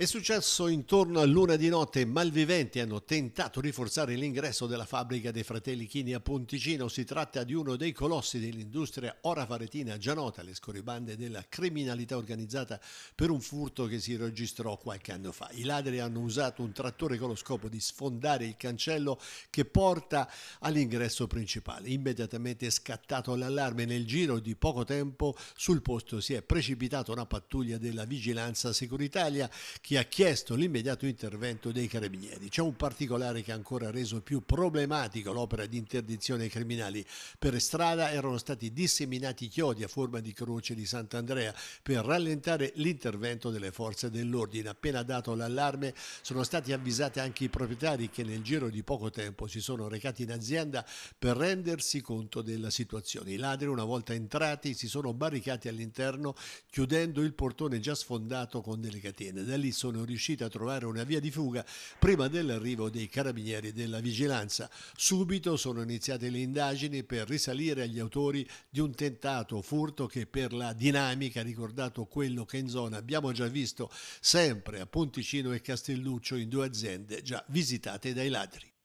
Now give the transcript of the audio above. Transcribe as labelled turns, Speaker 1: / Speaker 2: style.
Speaker 1: È successo intorno a luna di notte, malviventi hanno tentato di forzare l'ingresso della fabbrica dei fratelli Chini a Ponticino. Si tratta di uno dei colossi dell'industria orafaretina già nota alle scorribande della criminalità organizzata per un furto che si registrò qualche anno fa. I ladri hanno usato un trattore con lo scopo di sfondare il cancello che porta all'ingresso principale. Immediatamente è scattato l'allarme nel giro di poco tempo sul posto si è precipitata una pattuglia della vigilanza Securitalia che ha chiesto l'immediato intervento dei carabinieri. C'è un particolare che ha ancora reso più problematico l'opera di interdizione ai criminali. Per strada erano stati disseminati chiodi a forma di croce di Sant'Andrea per rallentare l'intervento delle forze dell'ordine. Appena dato l'allarme sono stati avvisati anche i proprietari che nel giro di poco tempo si sono recati in azienda per rendersi conto della situazione. I ladri una volta entrati si sono barricati all'interno chiudendo il portone già sfondato con delle catene. Da lì sono riusciti a trovare una via di fuga prima dell'arrivo dei carabinieri della vigilanza. Subito sono iniziate le indagini per risalire agli autori di un tentato furto che per la dinamica ha ricordato quello che in zona abbiamo già visto sempre a Ponticino e Castelluccio in due aziende già visitate dai ladri.